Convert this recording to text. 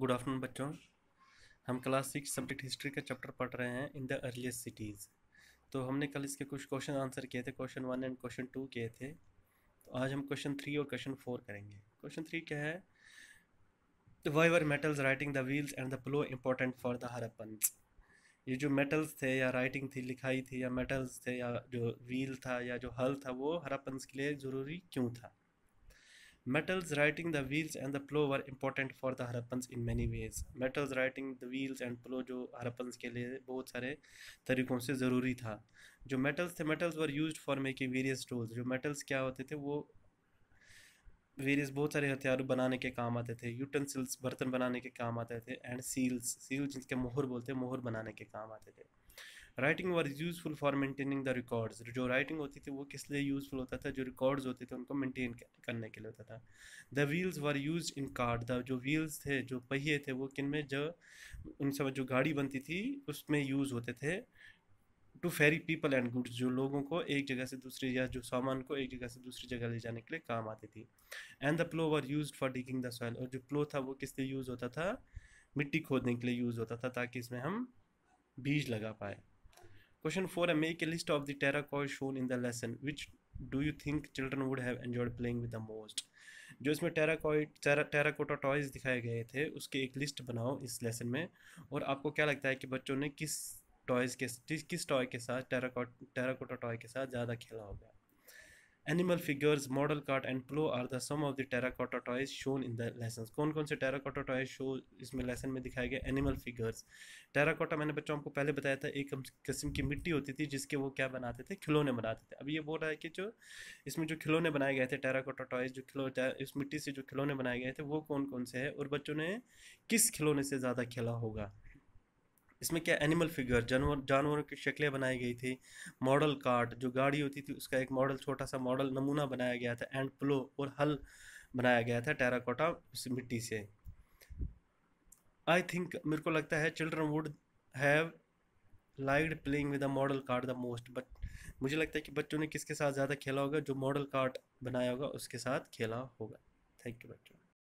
Good afternoon बच्चों हम class six subject history का चैप्टर पढ़ रहे हैं इन द अर्लीस्ट सिटीज़ तो हमने कल इसके कुछ क्वेश्चन आंसर किए थे question one and question two किए थे तो आज हम क्वेश्चन थ्री और क्वेश्चन फोर करेंगे क्वेश्चन थ्री क्या है why were metals writing the wheels and the plough important for the Harappans ये जो मेटल्स थे या राइटिंग थी लिखाई थी या मेटल्स थे या जो व्हील था या जो हल था वो हरापन्स के लिए ज़रूरी क्यों था Metals writing the wheels and the plow were important for the Harappans in many ways. Metals writing the wheels and plow जो Harappans के लिए बहुत सारे तरीक़ों से ज़रूरी था जो metals थे metals were used for making various tools. जो metals क्या होते थे वो वेरियस बहुत सारे हथियार बनाने के काम आते थे यूटेंसिल्स बर्तन बनाने के काम आते थे एंड सील्स सील जिसके मोहर बोलते हैं मोहर बनाने के काम आते थे writing were useful for maintaining the records जो राइटिंग होती थी वो किस लिए यूज़फुल होता था जो रिकॉर्ड्स होते थे उनको मेंटेन करने के लिए होता था the wheels were used in cart the जो व्हील्स थे जो पहिए थे वो किन में जो उन सब जो गाड़ी बनती थी उसमें यूज़ होते थे to ferry people and goods जो लोगों को एक जगह से दूसरी या जो सामान को एक जगह से दूसरी जगह ले जाने के लिए काम आती थी and the plough were used for digging the soil और जो प्लो था वो किस लिए यूज़ होता था मिट्टी खोदने के लिए यूज़ होता था ताकि इसमें हम बीज लगा पाए Question 4. Make a list of the terra coins shown in the lesson. Which do you think children would have enjoyed playing with the most? जो इसमें टेरा टेराकोटा टॉयज दिखाए गए थे उसकी एक लिस्ट बनाओ इस लेसन में और आपको क्या लगता है कि बच्चों ने किस टॉयज़ के किस टॉय के साथ टेराकोटा टेराकोटा टॉय के साथ ज़्यादा खेला होगा animal figures model cart and plough are the some of the terracotta toys shown in the lesson कौन कौन से टेराकोटा टॉयज शो इसमें लेसन में दिखाए गए एनिमल फिगर्स टेराकोटा मैंने बच्चों आपको पहले बताया था एक किस्म की मिट्टी होती थी जिसके वो क्या बनाते थे खिलौने बनाते थे अब ये बोल रहा है कि जो इसमें जो खिलौने बनाए गए थे टेराकोटा टॉयज जो खिलो इस मिट्टी से जो खिलौने बनाए गए थे वो कौन कौन से है और बच्चों ने किस खिलौने से ज़्यादा खेला होगा इसमें क्या एनिमल फिगर जानवर जानवरों की शक्लें बनाई गई थी मॉडल कार्ड जो गाड़ी होती थी उसका एक मॉडल छोटा सा मॉडल नमूना बनाया गया था एंड प्लो और हल बनाया गया था टेराकोटा उस मिट्टी से आई थिंक मेरे को लगता है children would have liked playing with a model cart the most but मुझे लगता है कि बच्चों ने किसके साथ ज़्यादा खेला होगा जो मॉडल कार्ड बनाया होगा उसके साथ खेला होगा थैंक यू बच्चों